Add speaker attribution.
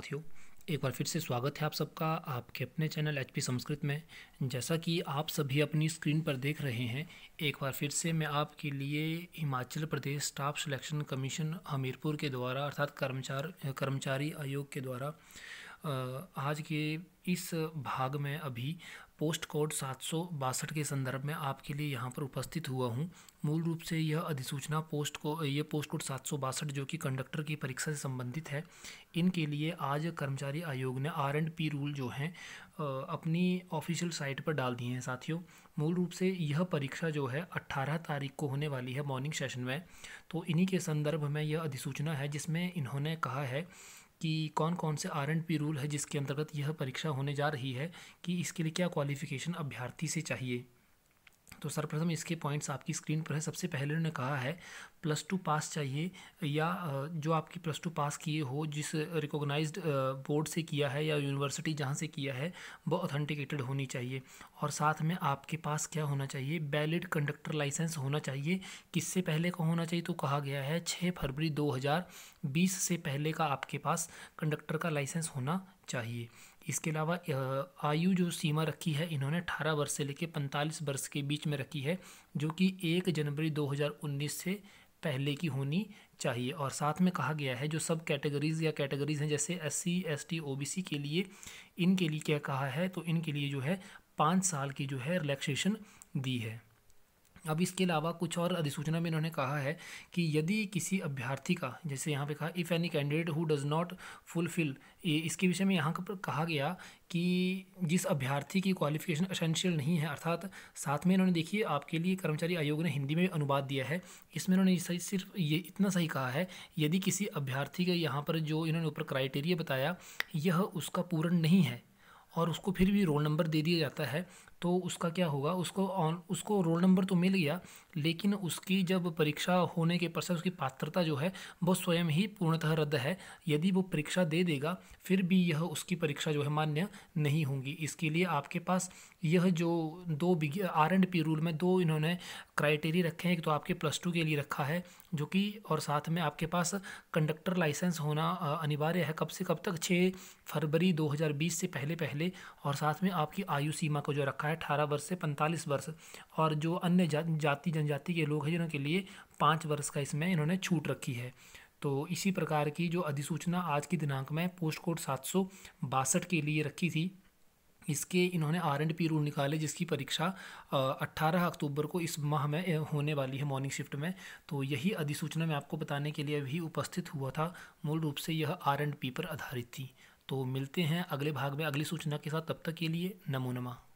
Speaker 1: साथियों एक बार फिर से स्वागत है आप सबका आपके अपने चैनल एच पी संस्कृत में जैसा कि आप सभी अपनी स्क्रीन पर देख रहे हैं एक बार फिर से मैं आपके लिए Himachal Pradesh staff selection commission Hamirpur के द्वारा अर्थात कर्मचार कर्मचारी आयोग के द्वारा आज के इस भाग में अभी पोस्ट कोड सात के संदर्भ में आपके लिए यहाँ पर उपस्थित हुआ हूँ मूल रूप से यह अधिसूचना पोस्ट को यह पोस्ट कोड सात जो कि कंडक्टर की परीक्षा से संबंधित है इनके लिए आज कर्मचारी आयोग ने आर एंड पी रूल जो हैं अपनी ऑफिशियल साइट पर डाल दिए हैं साथियों मूल रूप से यह परीक्षा जो है 18 तारीख को होने वाली है मॉर्निंग सेशन में तो इन्हीं के संदर्भ में यह अधिसूचना है जिसमें इन्होंने कहा है कि कौन कौन से आर एंड पी रूल है जिसके अंतर्गत यह परीक्षा होने जा रही है कि इसके लिए क्या क्वालिफ़िकेशन अभ्यर्थी से चाहिए तो सर्वप्रथम इसके पॉइंट्स आपकी स्क्रीन पर है सबसे पहले उन्होंने कहा है प्लस टू पास चाहिए या जो आपकी प्लस टू पास किए हो जिस रिकॉग्नाइज्ड बोर्ड से किया है या यूनिवर्सिटी जहाँ से किया है वो ऑथेंटिकेटेड होनी चाहिए और साथ में आपके पास क्या होना चाहिए वैलिड कंडक्टर लाइसेंस होना चाहिए किससे पहले का होना चाहिए तो कहा गया है छः फरवरी दो से पहले का आपके पास कंडक्टर का लाइसेंस होना चाहिए इसके अलावा आयु जो सीमा रखी है इन्होंने अठारह वर्ष से लेकर पैंतालीस वर्ष के बीच में रखी है जो कि एक जनवरी 2019 से पहले की होनी चाहिए और साथ में कहा गया है जो सब कैटेगरीज़ या कैटेगरीज़ हैं जैसे S C S T O B C के लिए इनके लिए क्या कहा है तो इनके लिए जो है पाँच साल की जो है रिलैक्सेशन दी है अब इसके अलावा कुछ और अधिसूचना में इन्होंने कहा है कि यदि किसी अभ्यर्थी का जैसे यहाँ पे कहा if any candidate who does not fulfil इसके विषय में यहाँ पर कहा गया कि जिस अभ्यर्थी की क्वालिफिकेशन असेंशियल नहीं है अर्थात साथ में इन्होंने देखिए आपके लिए कर्मचारी आयोग ने हिंदी में अनुवाद दिया है इसमें इन्होंने सही सिर्फ ये इतना सही कहा है यदि किसी अभ्यर्थी का यहाँ पर जो इन्होंने ऊपर क्राइटेरिया बताया यह उसका पूर्ण नहीं है और उसको फिर भी रोल नंबर दे दिया जाता है तो उसका क्या होगा उसको ऑन उसको रोल नंबर तो मिल गया लेकिन उसकी जब परीक्षा होने के पश्चात उसकी पात्रता जो है वो स्वयं ही पूर्णतः रद्द है यदि वो परीक्षा दे देगा फिर भी यह उसकी परीक्षा जो है मान्य नहीं होंगी इसके लिए आपके पास यह जो दो आर एंड पी रूल में दो इन्होंने क्राइटेरिया रखे हैं एक तो आपके प्लस टू के लिए रखा है जो कि और साथ में आपके पास कंडक्टर लाइसेंस होना अनिवार्य है कब से कब तक छः फरवरी 2020 से पहले पहले और साथ में आपकी आयु सीमा को जो रखा है है अठारह वर्ष से पैंतालीस वर्ष और जो अन्य जा, जाति जनजाति के लोग हैं जिनके लिए पाँच वर्ष का इसमें इन्होंने छूट रखी है तो इसी प्रकार की जो अधिसूचना आज की दिनांक में पोस्ट कोड सात सौ बासठ के लिए रखी थी इसके इन्होंने आर एंड पी रूल निकाले जिसकी परीक्षा 18 अक्टूबर को इस माह में होने वाली है मॉर्निंग शिफ्ट में तो यही अधिसूचना मैं आपको बताने के लिए भी उपस्थित हुआ था मूल रूप से यह आर एंड पी पर आधारित थी तो मिलते हैं अगले भाग में अगली सूचना के साथ तब तक के लिए नमो नमा